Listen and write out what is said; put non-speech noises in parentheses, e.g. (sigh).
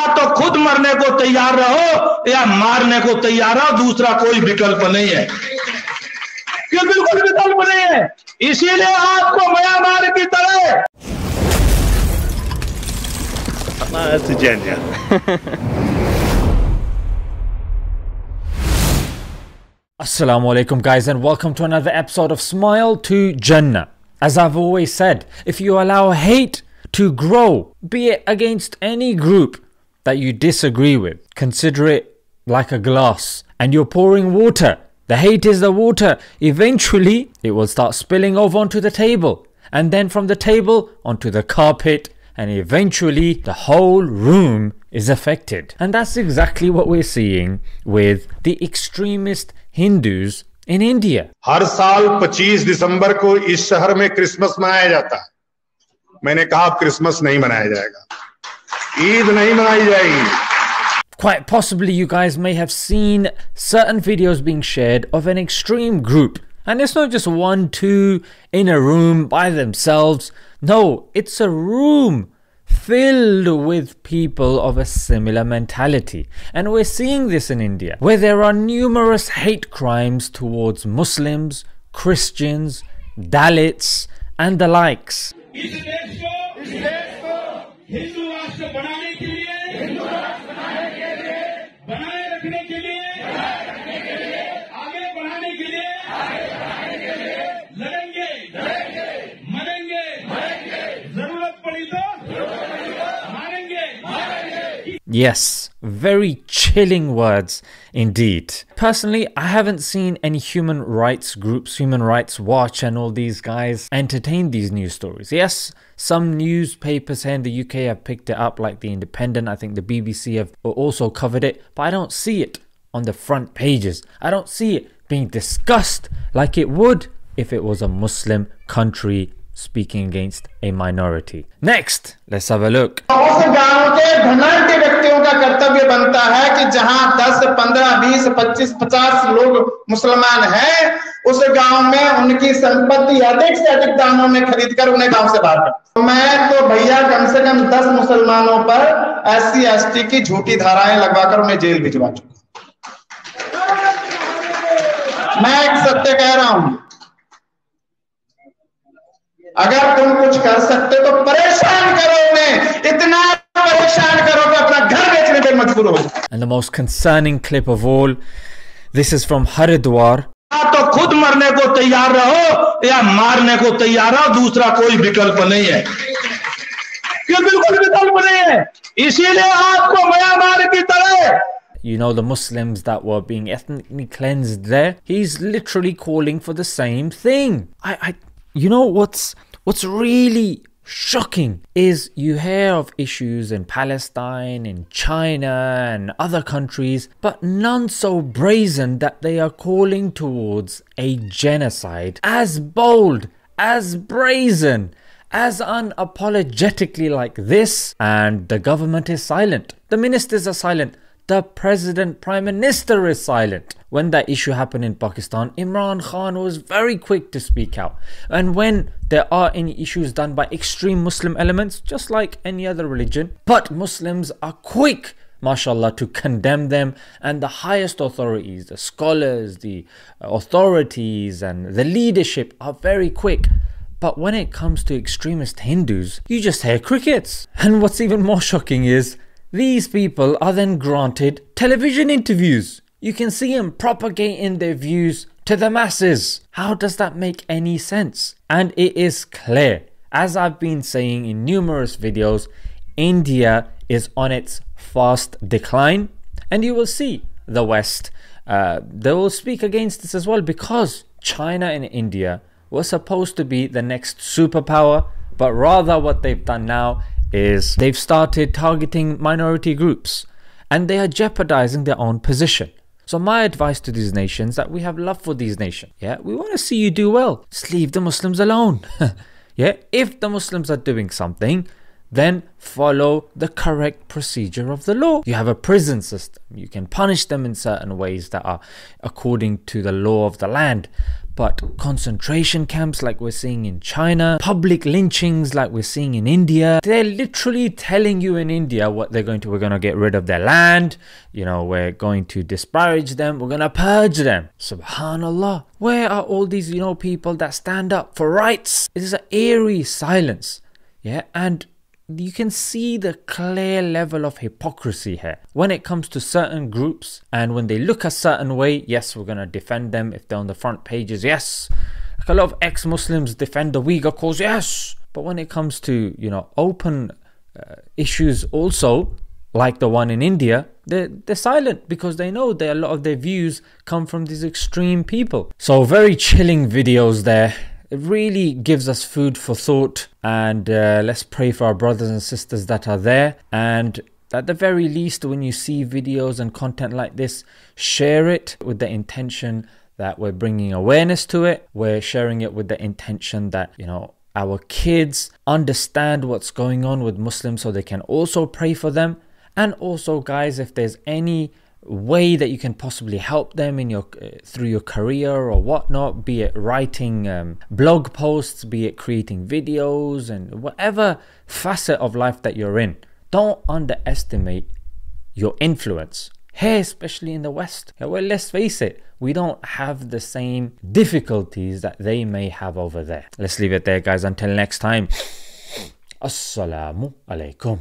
या तो खुद मरने को तैयार रहो या मारने को तैयार रहो दूसरा कोई विकल्प नहीं है ये बिल्कुल विकल्प नहीं है इसीलिए आपको म्यांमार की तरह Assalamu alaikum guys and welcome to another episode of Smile to Jannah. As I've always said, if you allow hate to grow, be it against any group, that you disagree with, consider it like a glass and you're pouring water. The hate is the water. Eventually, it will start spilling over onto the table and then from the table onto the carpet and eventually the whole room is affected. And that's exactly what we're seeing with the extremist Hindus in India. Har saal 25 December ko is शहर mein Christmas मनाया jata. है मैंने कहा अब Christmas नहीं name नहीं मनाई name. Quite possibly, you guys may have seen certain videos being shared of an extreme group. And it's not just one, two in a room by themselves. No, it's a room filled with people of a similar mentality. And we're seeing this in India, where there are numerous hate crimes towards Muslims, Christians, Dalits, and the likes. Hindu राष्ट्र बनाने के लिए Hindu Yes, very chilling words indeed. Personally, I haven't seen any human rights groups, Human Rights Watch, and all these guys entertain these news stories. Yes, some newspapers here in the UK have picked it up, like The Independent, I think the BBC have also covered it, but I don't see it on the front pages. I don't see it being discussed like it would if it was a Muslim country speaking against a minority. Next, let's have a look. का कर्तव्य बनता है कि जहां 10, 15, 20, 25, 50 लोग मुसलमान हैं उस गांव में उनकी संपत्ति अधिक से अधिक दामों में खरीद कर उन्हें गांव से बाहर कर मैं तो भैया कम से कम 10 मुसलमानों पर एस सी एस टी की झूठी धाराएं लगवाकर उन्हें जेल भिजवा चुका मैं एक सत्य कह रहा हूं अगर तुम कुछ कर सकते तो परेशान And the most concerning clip of all, this is from Haridwar. you know, the Muslims that were being ethnically cleansed there. He's literally calling for the same thing. I, I you know what's what's really shocking is you hear of issues in Palestine, in China, and other countries, but none so brazen that they are calling towards a genocide as bold, as brazen. As unapologetically like this, and the government is silent. The ministers are silent the president prime minister is silent. When that issue happened in Pakistan, Imran Khan was very quick to speak out. And when there are any issues done by extreme Muslim elements, just like any other religion, but Muslims are quick mashallah, to condemn them. And the highest authorities, the scholars, the uh, authorities, and the leadership are very quick. But when it comes to extremist Hindus, you just hear crickets. And what's even more shocking is these people are then granted television interviews. You can see them propagating their views to the masses. How does that make any sense? And it is clear, as I've been saying in numerous videos, India is on its fast decline. And you will see the West, uh, they will speak against this as well because China and India were supposed to be the next superpower, but rather what they've done now is they've started targeting minority groups and they are jeopardizing their own position. So my advice to these nations that we have love for these nations. Yeah, we want to see you do well. Just leave the Muslims alone. (laughs) yeah, if the Muslims are doing something, then follow the correct procedure of the law. You have a prison system. You can punish them in certain ways that are according to the law of the land but concentration camps like we're seeing in China, public lynchings like we're seeing in India. They're literally telling you in India what they're going to, we're going to get rid of their land, you know, we're going to disparage them, we're going to purge them. Subhanallah. Where are all these, you know, people that stand up for rights? It is an eerie silence. Yeah, and you can see the clear level of hypocrisy here. When it comes to certain groups and when they look a certain way, yes, we're going to defend them if they're on the front pages, yes. Like a lot of ex Muslims defend the Uyghur cause, yes. But when it comes to, you know, open uh, issues also, like the one in India, they're, they're silent because they know that a lot of their views come from these extreme people. So, very chilling videos there. It really gives us food for thought. And uh, let's pray for our brothers and sisters that are there. And at the very least, when you see videos and content like this, share it with the intention that we're bringing awareness to it. We're sharing it with the intention that, you know, our kids understand what's going on with Muslims so they can also pray for them. And also, guys, if there's any way that you can possibly help them in your uh, through your career or whatnot be it writing um, blog posts be it creating videos and whatever facet of life that you're in don't underestimate your influence here especially in the west well let's face it we don't have the same difficulties that they may have over there let's leave it there guys until next time assalamu alaikum